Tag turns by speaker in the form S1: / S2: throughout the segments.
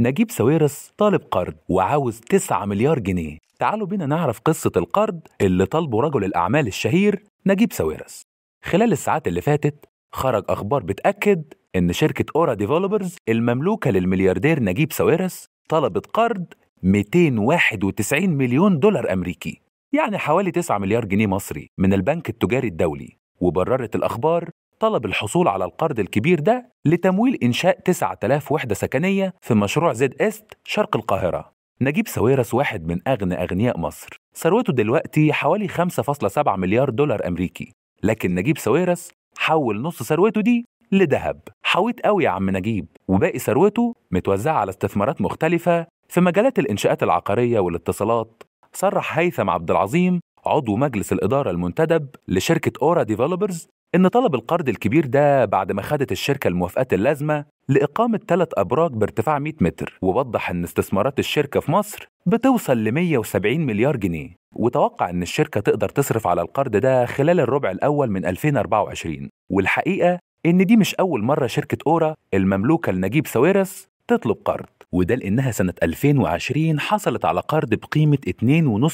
S1: نجيب ساويرس طالب قرض وعاوز 9 مليار جنيه تعالوا بينا نعرف قصة القرض اللي طالبه رجل الأعمال الشهير نجيب ساويرس خلال الساعات اللي فاتت خرج أخبار بتأكد إن شركة أورا ديفلوبرز المملوكة للملياردير نجيب ساويرس طلبت قرض 291 مليون دولار أمريكي يعني حوالي 9 مليار جنيه مصري من البنك التجاري الدولي وبررت الأخبار طلب الحصول على القرض الكبير ده لتمويل إنشاء 9000 وحدة سكنية في مشروع زد إست شرق القاهرة نجيب ساويرس واحد من أغنى أغنياء مصر ثروته دلوقتي حوالي 5.7 مليار دولار أمريكي لكن نجيب ساويرس حول نص ثروته دي لذهب حويت قوي يا عم نجيب وباقي ثروته متوزعة على استثمارات مختلفة في مجالات الإنشاءات العقارية والاتصالات صرح هيثم عبد العظيم عضو مجلس الإدارة المنتدب لشركة أورا ديفلوبرز إن طلب القرض الكبير ده بعد ما خدت الشركة الموافقات اللازمة لإقامة ثلاث أبراج بارتفاع 100 متر ووضح أن استثمارات الشركة في مصر بتوصل ل 170 مليار جنيه وتوقع أن الشركة تقدر تصرف على القرض ده خلال الربع الأول من 2024 والحقيقة إن دي مش أول مرة شركة أورا المملوكة لنجيب ساويرس تطلب قرض وده لأنها سنة 2020 حصلت على قرض بقيمة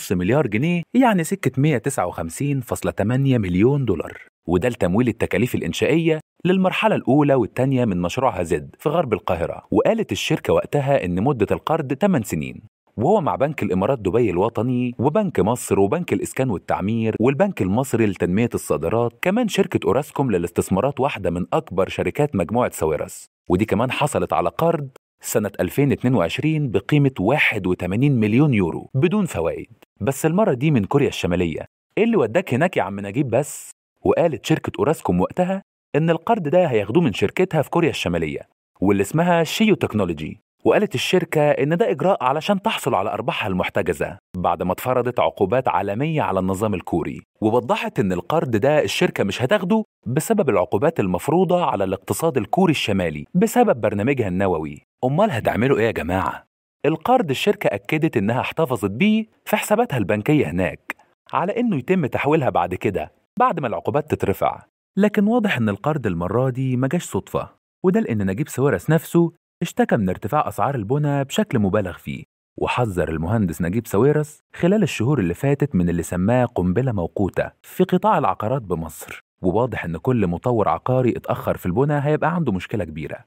S1: 2.5 مليار جنيه يعني سكة 159.8 مليون دولار وده لتمويل التكاليف الإنشائية للمرحلة الأولى والثانية من مشروعها زد في غرب القاهرة وقالت الشركة وقتها إن مدة القرض 8 سنين وهو مع بنك الامارات دبي الوطني وبنك مصر وبنك الاسكان والتعمير والبنك المصري لتنميه الصادرات كمان شركه اوراسكوم للاستثمارات واحده من اكبر شركات مجموعه ساويرس ودي كمان حصلت على قرض سنة 2022 بقيمة 81 مليون يورو بدون فوائد بس المرة دي من كوريا الشمالية ايه اللي وداك هناك يا عم نجيب بس وقالت شركة أوراسكوم وقتها إن القرض ده هياخدوه من شركتها في كوريا الشمالية واللي اسمها شيو تكنولوجي وقالت الشركة إن ده إجراء علشان تحصل على أرباحها المحتجزة بعد ما اتفرضت عقوبات عالمية على النظام الكوري ووضحت إن القرض ده الشركة مش هتاخده بسبب العقوبات المفروضة على الاقتصاد الكوري الشمالي بسبب برنامجها النووي أمال هتعملوا إيه يا جماعة؟ القرض الشركة أكدت إنها احتفظت بيه في حساباتها البنكية هناك على إنه يتم تحويلها بعد كده بعد ما العقوبات تترفع لكن واضح ان القرض المرة دي ما جاش صدفة وده لان نجيب ساويرس نفسه اشتكى من ارتفاع اسعار البنى بشكل مبالغ فيه وحذر المهندس نجيب ساويرس خلال الشهور اللي فاتت من اللي سماه قنبلة موقوتة في قطاع العقارات بمصر وواضح ان كل مطور عقاري اتأخر في البنى هيبقى عنده مشكلة كبيرة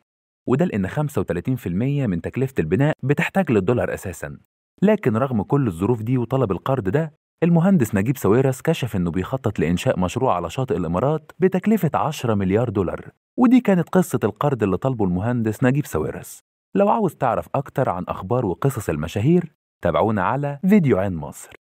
S1: وده لان 35% من تكلفة البناء بتحتاج للدولار اساسا لكن رغم كل الظروف دي وطلب القرض ده المهندس نجيب ساويرس كشف انه بيخطط لانشاء مشروع على شاطئ الامارات بتكلفه 10 مليار دولار ودي كانت قصه القرض اللي طلبه المهندس نجيب ساويرس لو عاوز تعرف اكتر عن اخبار وقصص المشاهير تابعونا على فيديو عين مصر